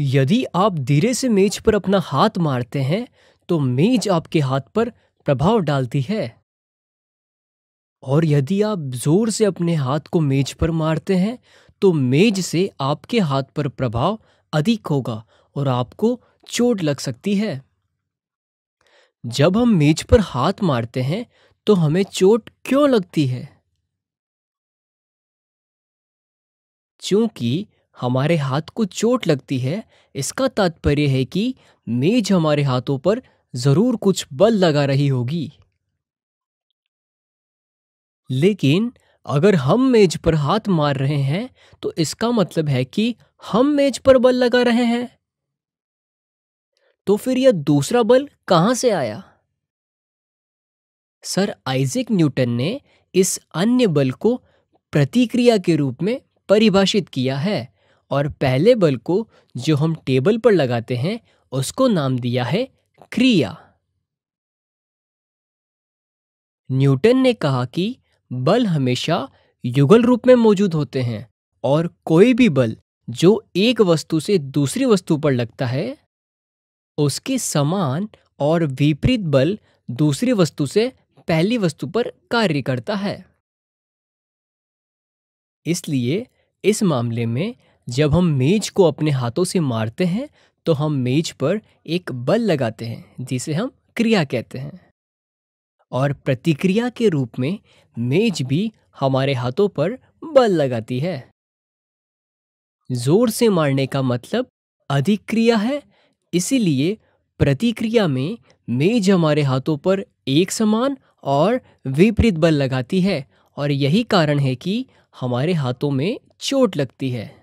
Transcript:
यदि आप धीरे से मेज पर अपना हाथ मारते हैं तो मेज आपके हाथ पर प्रभाव डालती है और यदि आप जोर से अपने हाथ को मेज पर मारते हैं तो मेज से आपके हाथ पर प्रभाव अधिक होगा और आपको चोट लग सकती है जब हम मेज पर हाथ मारते हैं तो हमें चोट क्यों लगती है क्योंकि हमारे हाथ को चोट लगती है इसका तात्पर्य है कि मेज हमारे हाथों पर जरूर कुछ बल लगा रही होगी लेकिन अगर हम मेज पर हाथ मार रहे हैं तो इसका मतलब है कि हम मेज पर बल लगा रहे हैं तो फिर यह दूसरा बल कहां से आया सर आइजिक न्यूटन ने इस अन्य बल को प्रतिक्रिया के रूप में परिभाषित किया है और पहले बल को जो हम टेबल पर लगाते हैं उसको नाम दिया है क्रिया न्यूटन ने कहा कि बल हमेशा युगल रूप में मौजूद होते हैं और कोई भी बल जो एक वस्तु से दूसरी वस्तु पर लगता है उसके समान और विपरीत बल दूसरी वस्तु से पहली वस्तु पर कार्य करता है इसलिए इस मामले में जब हम मेज को अपने हाथों से मारते हैं तो हम मेज पर एक बल लगाते हैं जिसे हम क्रिया कहते हैं और प्रतिक्रिया के रूप में मेज भी हमारे हाथों पर बल लगाती है जोर से मारने का मतलब अधिक क्रिया है इसीलिए प्रतिक्रिया में मेज हमारे हाथों पर एक समान और विपरीत बल लगाती है और यही कारण है कि हमारे हाथों में चोट लगती है